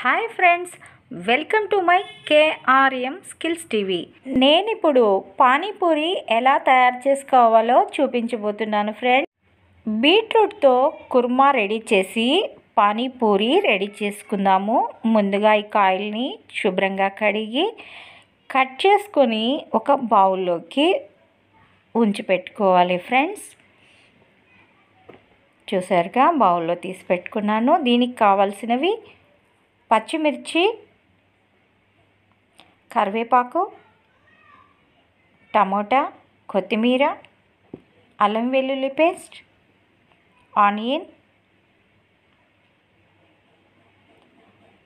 hi friends welcome to my KRM skills TV నేను ఇప్పుడు పానీపూరి ఎలా తయారు చేసుకోవాలో చూపించబోతున్నాను ఫ్రెండ్స్ బీట్రూట్తో కుర్మా రెడీ చేసి పానీపూరి రెడీ చేసుకుందాము ముందుగా ఈ కాయల్ని శుభ్రంగా కడిగి కట్ చేసుకొని ఒక బౌల్లోకి ఉంచి పెట్టుకోవాలి ఫ్రెండ్స్ చూసారుగా బౌల్లో తీసి పెట్టుకున్నాను దీనికి కావాల్సినవి పచ్చిమిర్చి కరివేపాకు టమోటా కొత్తిమీర అల్లం వెల్లుల్లి పేస్ట్ ఆనియన్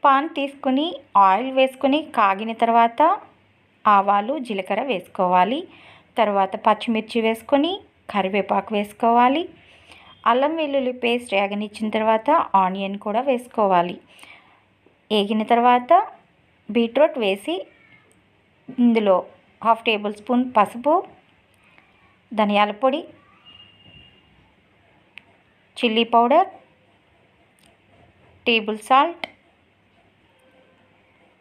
పాన్ తీసుకుని ఆయిల్ వేసుకుని కాగిన తర్వాత ఆవాలు జీలకర్ర వేసుకోవాలి తర్వాత పచ్చిమిర్చి వేసుకొని కరివేపాకు వేసుకోవాలి అల్లం వెల్లుల్లి పేస్ట్ ఎగనిచ్చిన తర్వాత ఆనియన్ కూడా వేసుకోవాలి వేగిన తర్వాత బీట్రూట్ వేసి ఇందులో హాఫ్ టేబుల్ స్పూన్ పసుపు ధనియాల పొడి చిల్లీ పౌడర్ టేబుల్ సాల్ట్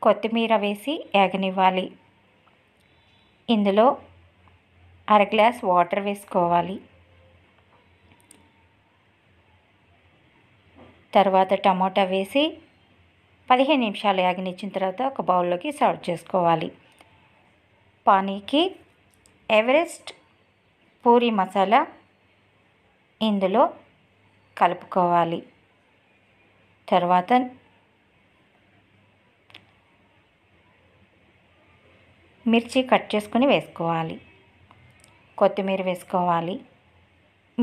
కొత్తిమీర వేసి ఏగనివ్వాలి ఇందులో అర గ్లాస్ వాటర్ వేసుకోవాలి తర్వాత టమోటా వేసి పదిహేను నిమిషాలు యాగనిచ్చిన తర్వాత ఒక బౌల్లోకి సర్వ్ చేసుకోవాలి పానీకి ఎవరెస్ట్ పూరి మసాలా ఇందులో కలుపుకోవాలి తర్వాత మిర్చి కట్ చేసుకుని వేసుకోవాలి కొత్తిమీర వేసుకోవాలి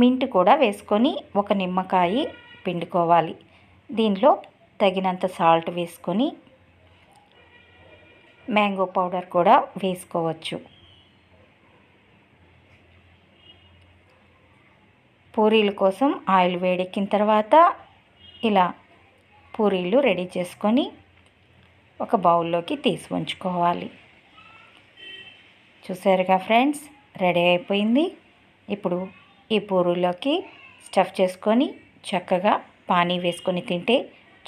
మింట్ కూడా వేసుకొని ఒక నిమ్మకాయ పిండుకోవాలి దీనిలో తగినంత సాల్ట్ వేసుకొని మ్యాంగో పౌడర్ కూడా వేసుకోవచ్చు పూరీల కోసం ఆయిల్ వేడెక్కిన తర్వాత ఇలా పూరీలు రెడీ చేసుకొని ఒక బౌల్లోకి తీసి ఉంచుకోవాలి చూసారుగా ఫ్రెండ్స్ రెడీ అయిపోయింది ఇప్పుడు ఈ పూరీలోకి స్టఫ్ చేసుకొని చక్కగా పానీ వేసుకొని తింటే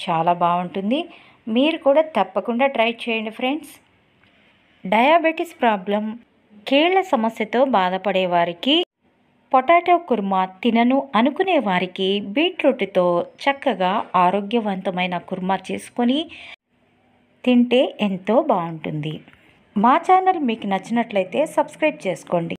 చాలా బాగుంటుంది మీరు కూడా తప్పకుండా ట్రై చేయండి ఫ్రెండ్స్ డయాబెటీస్ ప్రాబ్లం కీళ్ల సమస్యతో బాధపడే వారికి పొటాటో కుర్మా తినను అనుకునే వారికి బీట్రూట్తో చక్కగా ఆరోగ్యవంతమైన కుర్మా చేసుకొని తింటే ఎంతో బాగుంటుంది మా ఛానల్ మీకు నచ్చినట్లయితే సబ్స్క్రైబ్ చేసుకోండి